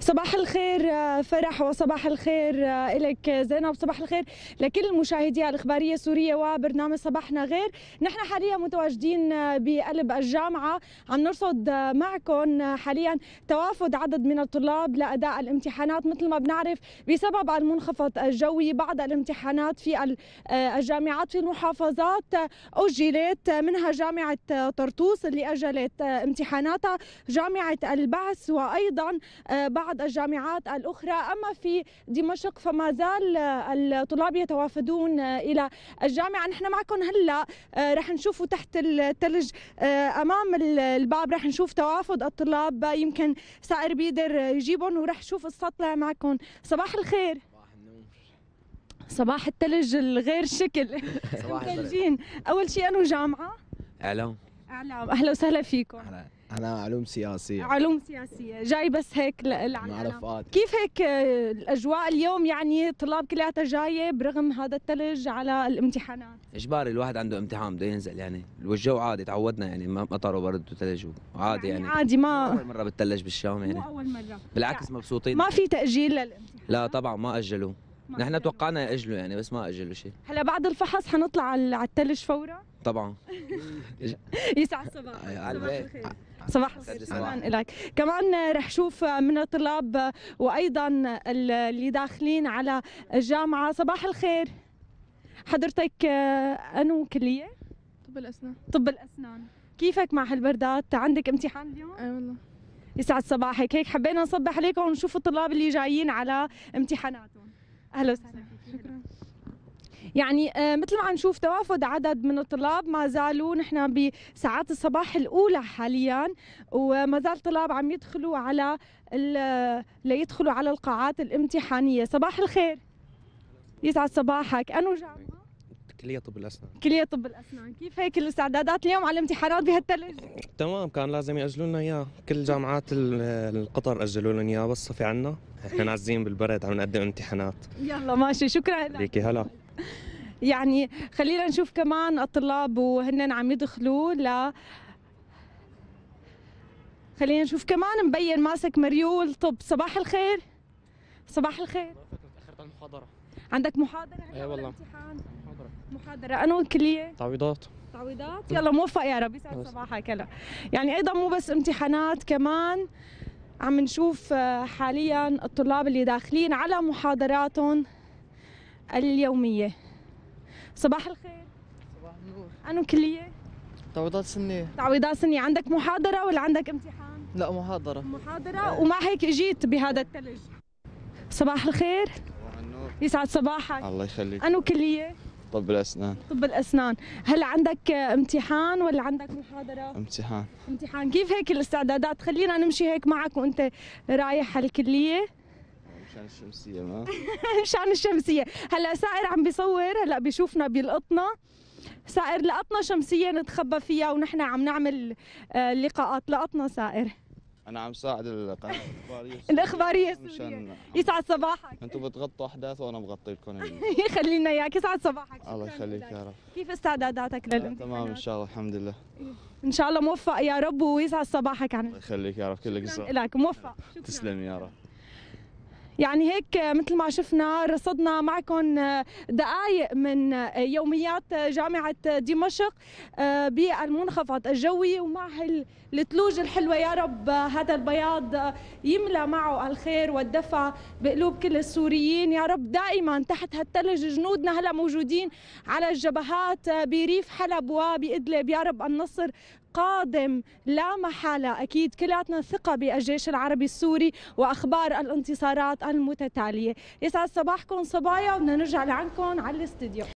صباح الخير آه، فرح وصباح الخير آه، لك آه، زينب صباح الخير لكل المشاهدية الإخبارية السورية وبرنامج صباحنا غير نحن حاليا متواجدين بقلب الجامعة عم نرصد معكم حاليا توافد عدد من الطلاب لأداء الامتحانات مثل ما بنعرف بسبب المنخفض الجوي بعض الامتحانات في الجامعات في المحافظات أجلت منها جامعة طرطوس اللي أجلت امتحاناتها جامعة البعث وأيضا بعض الجامعات الأخرى أما في دمشق فما زال آه، الطلاب يتوافدون آه، إلى الجامعة نحن معكم هلأ آه، رح نشوفوا تحت الثلج أمام الباب رح نشوف توافد الطلاب يمكن سائر بيقدر يجيبهم ورح نشوف السطلع معكم صباح الخير صباح الثلج الغير شكل صباح اول شيء انو جامعه اعلام اعلام اهلا وسهلا فيكم أهلا. أنا علوم سياسية علوم سياسية جاي بس هيك للعلم كيف هيك الأجواء اليوم يعني الطلاب كلياتها جاية برغم هذا الثلج على الامتحانات إجباري الواحد عنده امتحان بده ينزل يعني والجو عادي تعودنا يعني مطر وبرد وثلج وعادي يعني, يعني عادي ما أول مرة بتثلج بالشام يعني مو أول مرة بالعكس يعني مبسوطين ما في تأجيل للامتحان لا طبعا ما أجلوا نحن توقعنا يأجلوا يعني بس ما أجلوا شيء هلا بعد الفحص حنطلع على الثلج فورا طبعا آه، آه، يسعد صباحك صباح الخير صباح الخير شكرا لك كمان رح شوف من الطلاب وايضا اللي داخلين على الجامعه صباح الخير حضرتك آه، انو كليه طب الاسنان طب الاسنان كيفك مع هالبردات عندك امتحان اليوم اي والله يسعد صباحك هيك حبينا نصبح عليكم ونشوف الطلاب اللي جايين على امتحاناتهم اهلا وسهلا شكرا يعني آه، مثل ما عم نشوف توافد عدد من الطلاب ما زالوا نحن بساعات الصباح الاولى حاليا وما زال الطلاب عم يدخلوا على ليدخلوا على القاعات الامتحانيه صباح الخير يسعد صباحك انو جامعه كلية طب الأسنان كلية طب الأسنان كيف هيك الاستعدادات اليوم على الامتحانات بهالثلج تمام كان لازم يأجلوا لنا إياه كل جامعات القطر أجلوا لنا إياه بس صفي عنا إحنا نازلين بالبرد عم نقدم امتحانات يلا ماشي شكرا لك هلا يعني خلينا نشوف كمان الطلاب وهن عم يدخلوا ل خلينا نشوف كمان مبين ماسك مريول طب صباح الخير صباح الخير تاخرت عن المحاضره عندك محاضره اي والله امتحان محاضره محاضره انا والكليه تعويضات تعويضات يلا موفق يا رب يسعد صباحك هلا يعني ايضا مو بس امتحانات كمان عم نشوف آه، حاليا الطلاب اللي داخلين على محاضراتهم اليوميه صباح الخير صباح النور أنو كلية؟ تعويضات سنية تعويضات سنية عندك محاضرة ولا عندك امتحان؟ لا محاضرة محاضرة ومع هيك اجيت بهذا الثلج صباح الخير صباح النور يسعد صباحك الله يخليك أنو كلية؟ طب الاسنان طب الاسنان هل عندك امتحان ولا عندك محاضره امتحان امتحان كيف هيك الاستعدادات خلينا نمشي هيك معك وانت رايح على الكليه عشان الشمسيه ما مش عن الشمسيه هلا سائر عم بيصور هلا بيشوفنا بيلقطنا سائر لقطنا شمسيه نتخبى فيها ونحن عم نعمل آه، لقاءات لقطنا سائر انا عم ساعد القناه الاخباريه الاخباريه السوريه يسعد صباحك انتم بتغطوا احداث وانا بغطي لكم يخلينا اياك يسعد صباحك الله يخليك يا رب كيف استعداداتك آه، للامتحانات تمام ان شاء الله الحمد لله ان شاء الله موفق يا رب ويسعد صباحك عن الله يخليك يا رب كلك لك موفق تسلم يا رب يعني هيك مثل ما شفنا رصدنا معكم آه، دقائق من آه، يوميات جامعة دمشق آه، بالمنخفض الجوي ومع الثلوج الحلوة يا رب هذا البياض يملى معه الخير والدفى بقلوب كل السوريين يا رب دائما تحت هالثلج جنودنا هلا موجودين على الجبهات بريف حلب وبإدلب يا رب النصر قادم لا محالة أكيد كلاتنا ثقة بالجيش العربي السوري وأخبار الانتصارات المتتالية يسعد صباحكم صبايا وبدنا نرجع لعندكم على الاستديو